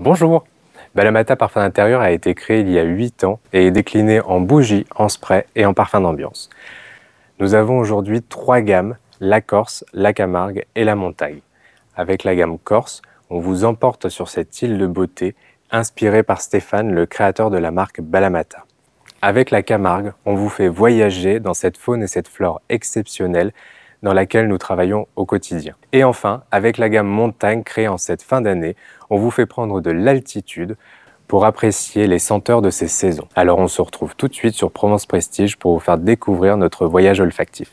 Bonjour Balamata Parfum d'intérieur a été créé il y a 8 ans et est décliné en bougies, en spray et en parfum d'ambiance. Nous avons aujourd'hui trois gammes, la Corse, la Camargue et la Montagne. Avec la gamme Corse, on vous emporte sur cette île de beauté inspirée par Stéphane, le créateur de la marque Balamata. Avec la Camargue, on vous fait voyager dans cette faune et cette flore exceptionnelle dans laquelle nous travaillons au quotidien. Et enfin, avec la gamme montagne créée en cette fin d'année, on vous fait prendre de l'altitude pour apprécier les senteurs de ces saisons. Alors on se retrouve tout de suite sur Provence Prestige pour vous faire découvrir notre voyage olfactif.